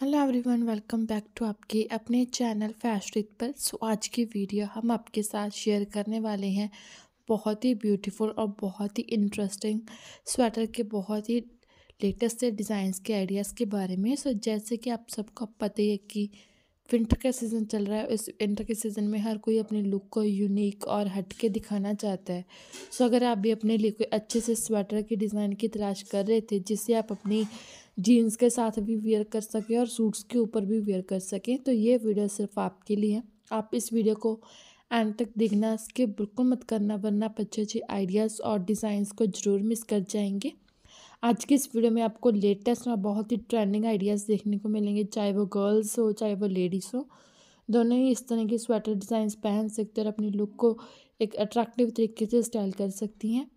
hello everyone welcome back to आपके अपने channel फैशरित पर सो आज की वीडियो हम आपके साथ शेयर करने वाले हैं बहुत ही ब्यूटीफुल और बहुत ही इंटरेस्टिंग स्वेटर के बहुत ही लेटेस्ट से डिज़ाइंस के आइडियाज़ के बारे में सो जैसे कि आप सबको पता ही है कि विंटर का सीज़न चल रहा है इस विंटर के सीज़न में हर कोई अपने लुक को यूनिक और हट के दिखाना चाहता है सो अगर आप भी अपने लिए कोई अच्छे से स्वेटर के डिज़ाइन की तलाश कर रहे थे जिससे आप अपनी जीन्स के साथ भी वेयर कर सकें और सूट्स के ऊपर भी वेयर कर सकें तो ये वीडियो सिर्फ आपके लिए है आप इस वीडियो को एंड तक देखना इसके बिल्कुल मत करना वरना आप अच्छे अच्छे आइडियाज़ और डिज़ाइंस को ज़रूर मिस कर जाएंगे आज की इस वीडियो में आपको लेटेस्ट और बहुत ही ट्रेंडिंग आइडियाज़ देखने को मिलेंगे चाहे वो गर्ल्स हो चाहे वो लेडीज़ हो दोनों ही इस तरह के स्वेटर डिज़ाइंस पहन सकते हैं और अपनी लुक को एक अट्रैक्टिव तरीके से स्टाइल कर सकती हैं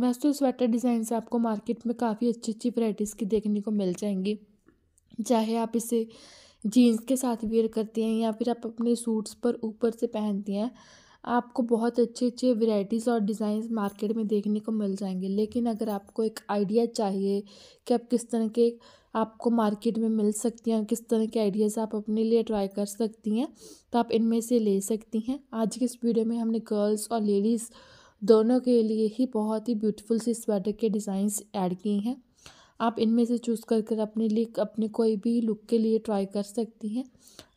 वैसे तो स्वेटर डिज़ाइन से आपको मार्केट में काफ़ी अच्छी अच्छी वराइटीज़ की देखने को मिल जाएंगी चाहे आप इसे जीन्स के साथ वेयर करती हैं या फिर आप अपने सूट्स पर ऊपर से पहनती हैं आपको बहुत अच्छे अच्छे वैरायटीज़ और डिज़ाइन मार्केट में देखने को मिल जाएंगे लेकिन अगर आपको एक आइडिया चाहिए कि आप किस तरह के आपको मार्केट में मिल सकती हैं किस तरह के आइडियाज़ आप अपने लिए ट्राई कर सकती हैं तो आप इनमें से ले सकती हैं आज के इस वीडियो में हमने गर्ल्स और लेडीज़ दोनों के लिए ही बहुत ही ब्यूटीफुल सी स्वेटर के डिज़ाइंस ऐड किए हैं आप इनमें से चूज़ कर कर अपने लिए अपने कोई भी लुक के लिए ट्राई कर सकती हैं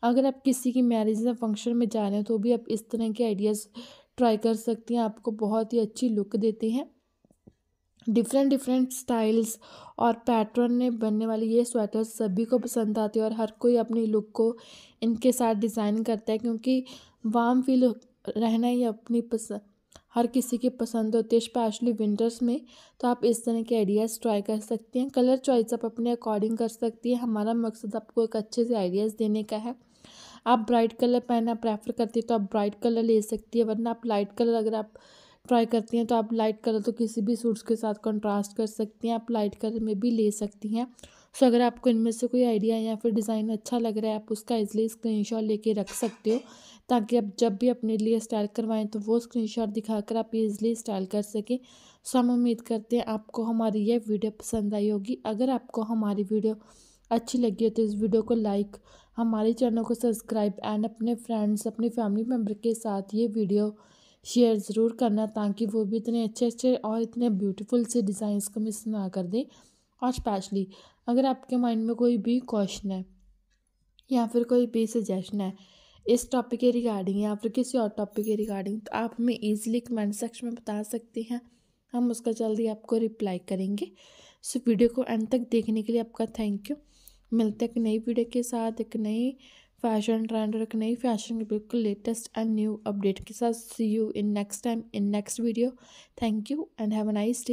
अगर आप किसी की मैरिज या फंक्शन में जा रहे हैं तो भी आप इस तरह के आइडियाज़ ट्राई कर सकती हैं आपको बहुत ही अच्छी लुक देते हैं डिफरेंट डिफरेंट स्टाइल्स और पैटर्न में बनने वाली ये स्वेटर सभी को पसंद आते हैं और हर कोई अपनी लुक को इनके साथ डिज़ाइन करता है क्योंकि वार्म फील रहना ही अपनी पसंद हर किसी की पसंद होती है स्पेशली विंटर्स में तो आप इस तरह के आइडियाज़ ट्राई कर सकती हैं कलर चॉइस आप अपने अकॉर्डिंग कर सकती हैं हमारा मकसद आपको एक अच्छे से आइडियाज़ देने का है आप ब्राइट कलर पहनना प्रेफर करती है तो आप ब्राइट कलर ले सकती है वरना आप लाइट कलर अगर आप ट्राई करती हैं तो आप लाइट कलर तो किसी भी सूट्स के साथ कंट्रास्ट कर सकती हैं आप लाइट कलर में भी ले सकती हैं सो अगर आपको इनमें से कोई आइडिया या फिर डिज़ाइन अच्छा लग रहा है आप उसका इजिली स्क्रीनशॉट लेके रख सकते हो ताकि आप जब भी अपने लिए स्टाइल करवाएं तो वो स्क्रीनशॉट दिखाकर आप इजिली स्टाइल कर सकें सो हम उम्मीद करते हैं आपको हमारी यह वीडियो पसंद आई होगी अगर आपको हमारी वीडियो अच्छी लगी हो तो इस वीडियो को लाइक हमारे चैनल को सब्सक्राइब एंड अपने फ्रेंड्स अपने फैमिली मेम्बर के साथ ये वीडियो शेयर ज़रूर करना ताकि वो भी इतने अच्छे अच्छे और इतने ब्यूटीफुल से डिज़ाइंस को मिस ना कर दें और स्पेशली अगर आपके माइंड में कोई भी क्वेश्चन है या फिर कोई भी सजेशन है इस टॉपिक के रिगार्डिंग या फिर किसी और टॉपिक के रिगार्डिंग तो आप हमें ईजिली कमेंट सेक्शन में बता सकते हैं हम उसका जल्दी आपको रिप्लाई करेंगे सो वीडियो को एंड तक देखने के लिए आपका थैंक यू मिलते हैं एक नई वीडियो के साथ एक नई फैशन ट्रेंड और एक नई फैशन के बिल्कुल लेटेस्ट एंड न्यू अपडेट के साथ see you in next time in next video thank you and have a nice day